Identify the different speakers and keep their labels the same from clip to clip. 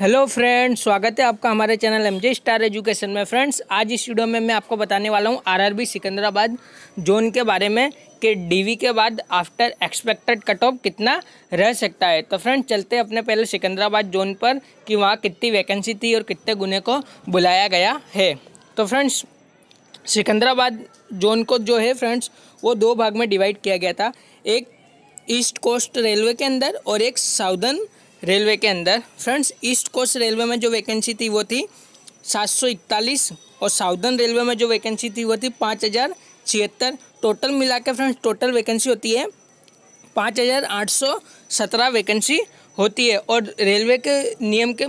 Speaker 1: hello friends स्वागत है आपका हमारे चैनल एमजे स्टार एजुकेशन में फ्रेंड्स आज इस वीडियो में मैं आपको बताने वाला हूं आरआरबी सिकंदराबाद जोन के बारे में कि डीवी के बाद आफ्टर एक्सपेक्टेड कट ऑफ कितना रह सकता है तो फ्रेंड्स चलते हैं अपने पहले सिकंदराबाद जोन पर कि वहाँ कितनी वैकेंसी थी और कितने गुने को बुलाया गया है तो फ्रेंड्स सिकंदराबाद जोन को जो है फ्रेंड्स वो दो भाग में डिवाइड किया गया था एक ईस्ट कोस्ट रेलवे के अंदर और एक साउदर्न रेलवे के अंदर फ्रेंड्स ईस्ट कोस्ट रेलवे में जो वैकेंसी थी वो थी 741 और साउदर्न रेलवे में जो वैकेंसी थी वो थी पाँच हज़ार छिहत्तर टोटल मिला के फ्रेंड्स टोटल वैकेंसी होती है पाँच हज़ार आठ सौ सत्रह वैकेंसी होती है और रेलवे के नियम के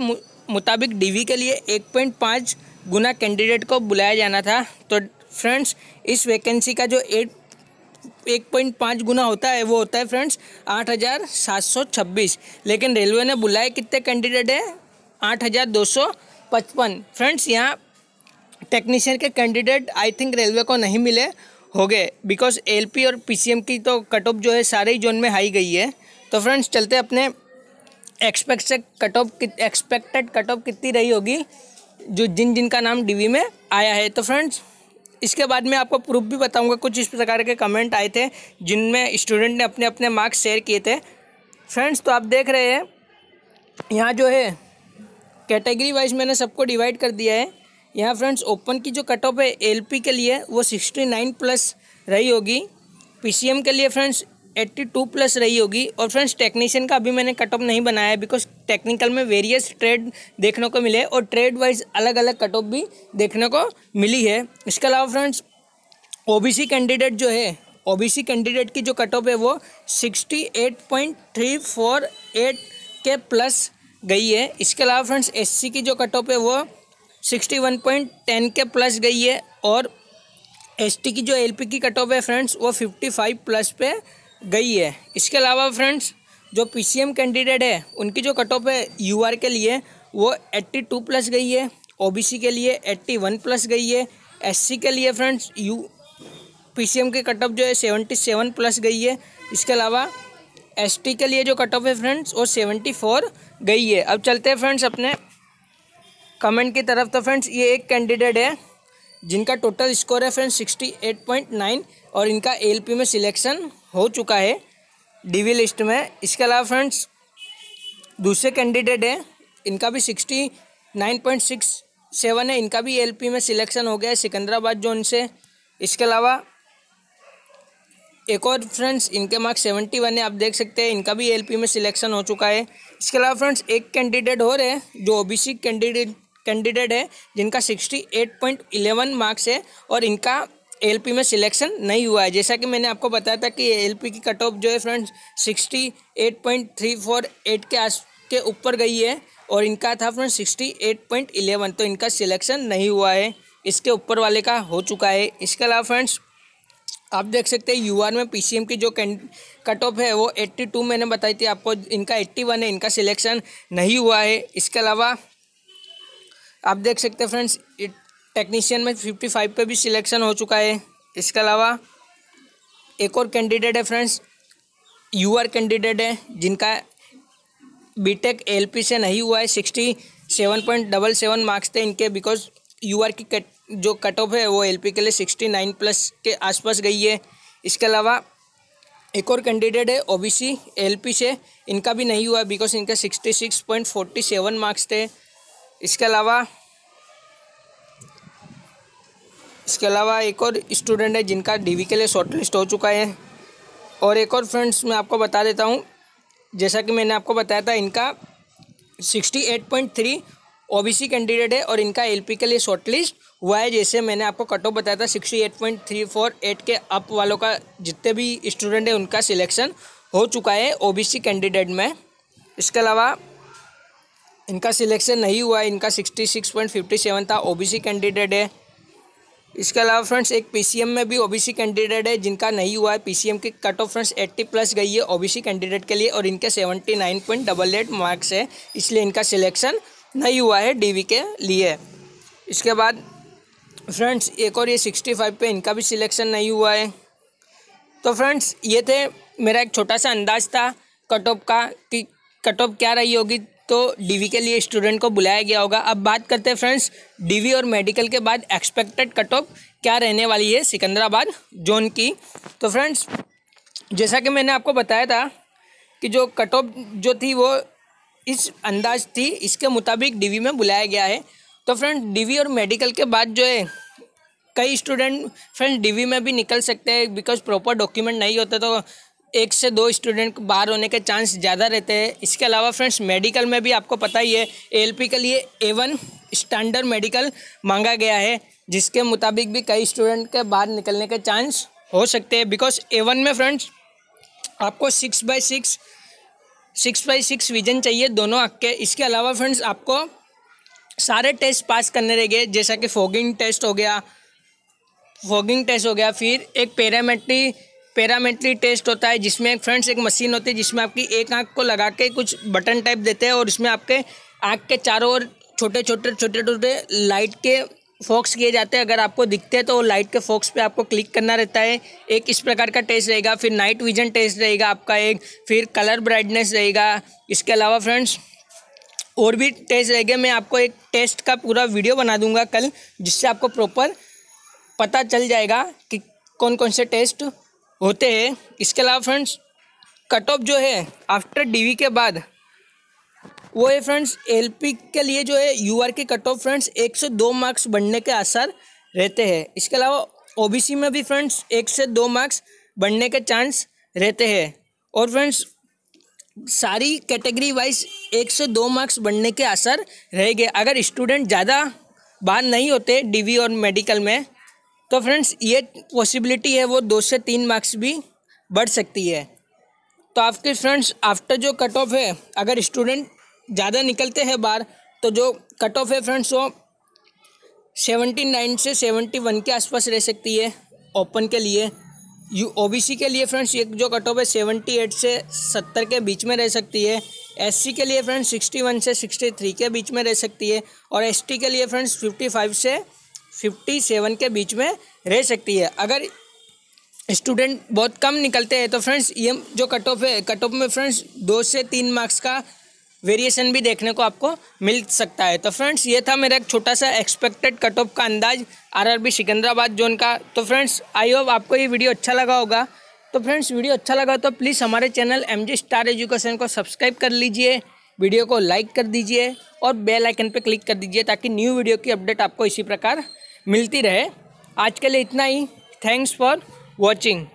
Speaker 1: मुताबिक डीवी के लिए एक पॉइंट पाँच गुना कैंडिडेट को बुलाया जाना था तो फ्रेंड्स इस वैकेंसी का जो एट एक पॉइंट पाँच गुना होता है वो होता है फ्रेंड्स आठ हज़ार सात सौ छब्बीस लेकिन रेलवे ने बुलाए कितने कैंडिडेट हैं आठ हज़ार दो सौ पचपन फ्रेंड्स यहाँ टेक्नीशियन के कैंडिडेट आई थिंक रेलवे को नहीं मिले हो गए बिकॉज एल और पी की तो कट ऑफ जो है सारे ही जोन में हाई गई है तो फ्रेंड्स चलते अपने एक्सपेक्ट से cut off expected cut off कितनी रही होगी जो जिन जिन का नाम डीवी में आया है तो फ्रेंड्स इसके बाद में आपको प्रूफ भी बताऊंगा कुछ इस प्रकार के कमेंट आए थे जिनमें स्टूडेंट ने अपने अपने मार्क्स शेयर किए थे फ्रेंड्स तो आप देख रहे हैं यहाँ जो है कैटेगरी वाइज मैंने सबको डिवाइड कर दिया है यहाँ फ्रेंड्स ओपन की जो कट ऑफ है एल के लिए वो सिक्सटी नाइन प्लस रही होगी पी के लिए फ्रेंड्स एट्टी टू प्लस रही होगी और फ्रेंड्स टेक्नीशियन का अभी मैंने कट ऑफ नहीं बनाया है बिकॉज टेक्निकल में वेरियस ट्रेड देखने को मिले और ट्रेड वाइज अलग अलग कट ऑफ भी देखने को मिली है इसके अलावा फ्रेंड्स ओबीसी कैंडिडेट जो है ओबीसी कैंडिडेट की जो कट ऑफ है वो sixty eight point three four eight के प्लस गई है इसके अलावा फ्रेंड्स सी की जो कट ऑफ है वो सिक्सटी वन पॉइंट टेन के प्लस गई है और टी की जो पी की कट ऑफ है फ्रेंड्स वो फिफ्टी फाइव प्लस पे गई है इसके अलावा फ्रेंड्स जो पीसीएम कैंडिडेट है उनकी जो कट ऑफ है यूआर के लिए वो 82 प्लस गई है ओबीसी के लिए 81 प्लस गई है एससी के लिए फ्रेंड्स यू पीसीएम की कट ऑफ जो है 77 प्लस गई है इसके अलावा एसटी के लिए जो कट ऑफ है फ्रेंड्स वो 74 गई है अब चलते हैं फ्रेंड्स अपने कमेंट की तरफ तो फ्रेंड्स ये एक कैंडिडेट है जिनका टोटल स्कोर है फ्रेंड्स नाइन और इनका एल में सिलेक्शन हो चुका है डीवी लिस्ट में इसके अलावा फ्रेंड्स दूसरे कैंडिडेट हैं इनका भी sixty nine point six seven है इनका भी एलपी में सिलेक्शन हो गया है सिकंदराबाद जोन से इसके अलावा एक और फ्रेंड्स इनके मार्क्स सेवेंटी वन है आप देख सकते हैं इनका भी एलपी में सिलेक्शन हो चुका है इसके अलावा फ्रेंड्स एक कैंडिडेट और है जो ओबीसी कैंडिडेट कैंडिडेट है जिनका sixty eight point eleven marks है और इनका एलपी में सिलेक्शन नहीं हुआ है जैसा कि मैंने आपको बताया था कि एलपी की कट ऑफ जो है friends sixty eight point three four eight के आस के ऊपर गई है और इनका था friends sixty eight point eleven तो इनका सिलेक्शन नहीं हुआ है इसके ऊपर वाले का हो चुका है इसके अलावा फ्रेंड्स आप देख सकते हैं यूआर में पीसीएम की जो कट ऑफ है वो 82 मैंने बताई थी आपको इनका 81 है इनका सिलेक्शन नहीं हुआ है इसके अलावा आप देख सकते हैं फ्रेंड्स टेक्नीशियन में फिफ्टी फाइव पर भी सिलेक्शन हो चुका है इसके अलावा एक और कैंडिडेट है फ्रेंड्स यूआर कैंडिडेट है जिनका बीटेक एलपी से नहीं हुआ है sixty seven point double seven marks थे इनके बिकॉज यूआर की कट जो कट ऑफ है वो एलपी के लिए सिक्सटी नाइन प्लस के आसपास गई है इसके अलावा एक और कैंडिडेट है ओबीसी एलपी से इनका भी नहीं हुआ बिकॉज इनका sixty six point forty seven marks थे इसके अलावा इसके अलावा एक और स्टूडेंट है जिनका डीवी के लिए शॉर्ट लिस्ट हो चुका है और एक और फ्रेंड्स मैं आपको बता देता हूँ जैसा कि मैंने आपको बताया था इनका sixty eight point three OBC candidate है और इनका एलपी के लिए शॉर्ट लिस्ट हुआ है जैसे मैंने आपको कट ऑफ बताया था sixty eight point three four eight के अप वालों का जितने भी स्टूडेंट है उनका सिलेक्शन हो चुका है ओबीसी कैंडिडेट में इसके अलावा इनका सिलेक्शन नहीं हुआ है इनका sixty six point fifty seven था ओबीसी कैंडिडेट है इसके अलावा फ्रेंड्स एक पीसीएम में भी ओबीसी कैंडिडेट है जिनका नहीं हुआ है पीसीएम की cut off friends eighty plus गई है ओबीसी कैंडिडेट के लिए और इनके seventy nine point double eight marks है इसलिए इनका सिलेक्शन नहीं हुआ है डीवी के लिए इसके बाद फ्रेंड्स एक और ये सिक्सटी फाइव पर इनका भी सिलेक्शन नहीं हुआ है तो फ्रेंड्स ये थे मेरा एक छोटा सा अंदाज था कट ऑफ का कि कट ऑफ क्या रही होगी तो डीवी के लिए स्टूडेंट को बुलाया गया होगा अब बात करते हैं फ्रेंड्स डीवी और मेडिकल के बाद एक्सपेक्टेड कट ऑफ क्या रहने वाली है सिकंदराबाद जोन की तो फ्रेंड्स जैसा कि मैंने आपको बताया था कि जो कट ऑफ जो थी वो इस अंदाज थी इसके मुताबिक डीवी में बुलाया गया है तो फ्रेंड डीवी और मेडिकल के बाद जो है कई स्टूडेंट फ्रेंड डीवी में भी निकल सकते हैं बिकॉज प्रॉपर डॉक्यूमेंट नहीं होते तो एक से दो स्टूडेंट बाहर होने के चांस ज़्यादा रहते हैं इसके अलावा फ्रेंड्स मेडिकल में भी आपको पता ही है एलपी के लिए ए वन स्टैंडर्ड मेडिकल मांगा गया है जिसके मुताबिक भी कई स्टूडेंट के बाहर निकलने के चांस हो सकते हैं बिकॉज ए वन में फ्रेंड्स आपको six by six six by six vision चाहिए दोनों आँख के इसके अलावा फ्रेंड्स आपको सारे टेस्ट पास करने रहेंगे जैसा कि फोगिंग टेस्ट हो गया फोगिंग टेस्ट हो गया फिर एक पैरामेट्री पैरामेट्री टेस्ट होता है जिसमें फ्रेंड्स एक मशीन होती है जिसमें आपकी एक आँख को लगा के कुछ बटन टाइप देते हैं और इसमें आपके आँख के चारों ओर छोटे छोटे छोटे छोटे लाइट के फोक्स किए जाते हैं अगर आपको दिखते हैं तो लाइट के फोक्स पे आपको क्लिक करना रहता है एक इस प्रकार का टेस्ट रहेगा फिर नाइट विजन टेस्ट रहेगा आपका एक फिर कलर ब्राइटनेस रहेगा इसके अलावा फ्रेंड्स और भी टेस्ट रहेगा मैं आपको एक टेस्ट का पूरा वीडियो बना दूंगा कल जिससे आपको प्रॉपर पता चल जाएगा कि कौन कौन से टेस्ट होते हैं इसके अलावा फ्रेंड्स कट ऑफ जो है आफ्टर डीवी के बाद वो है फ्रेंड्स एलपी के लिए जो है यूआर के कट ऑफ फ्रेंड्स 102 मार्क्स बढ़ने के आसार रहते हैं इसके अलावा ओबीसी में भी फ्रेंड्स एक से दो मार्क्स बढ़ने के चांस रहते हैं और फ्रेंड्स सारी कैटेगरी वाइज एक से दो मार्क्स बढ़ने के असर रहेंगे अगर स्टूडेंट ज़्यादा बाहर नहीं होते डीवी और मेडिकल में तो फ्रेंड्स ये पॉसिबिलिटी है वो दो से तीन मार्क्स भी बढ़ सकती है तो आपके फ्रेंड्स आफ्टर जो कट ऑफ है अगर स्टूडेंट ज़्यादा निकलते हैं बाहर तो जो कट ऑफ है फ्रेंड्स वो सेवेंटी नाइन से सेवेंटी वन के आसपास रह सकती है ओपन के लिए यू ओ के लिए फ्रेंड्स एक जो कट ऑफ है सेवेंटी एट से सत्तर के बीच में रह सकती है एससी के लिए फ्रेंड्स सिक्सटी वन से सिक्सटी थ्री के बीच में रह सकती है और एसटी के लिए फ्रेंड्स फिफ्टी फाइव से फिफ्टी सेवन के बीच में रह सकती है अगर स्टूडेंट बहुत कम निकलते हैं तो फ्रेंड्स ये जो कट ऑफ है कट ऑफ में फ्रेंड्स दो से तीन मार्क्स का वेरिएशन भी देखने को आपको मिल सकता है तो फ्रेंड्स ये था मेरा एक छोटा सा एक्सपेक्टेड कट ऑफ का अंदाज आरआरबी सिकंदराबाद जोन का तो फ्रेंड्स आई होप आपको ये वीडियो अच्छा लगा होगा तो फ्रेंड्स वीडियो अच्छा लगा तो प्लीज़ हमारे channel M G star education को सब्सक्राइब कर लीजिए वीडियो को लाइक कर दीजिए और बेल आइकन पर क्लिक कर दीजिए ताकि न्यू वीडियो की अपडेट आपको इसी प्रकार मिलती रहे आज के लिए इतना ही थैंक्स फॉर वॉचिंग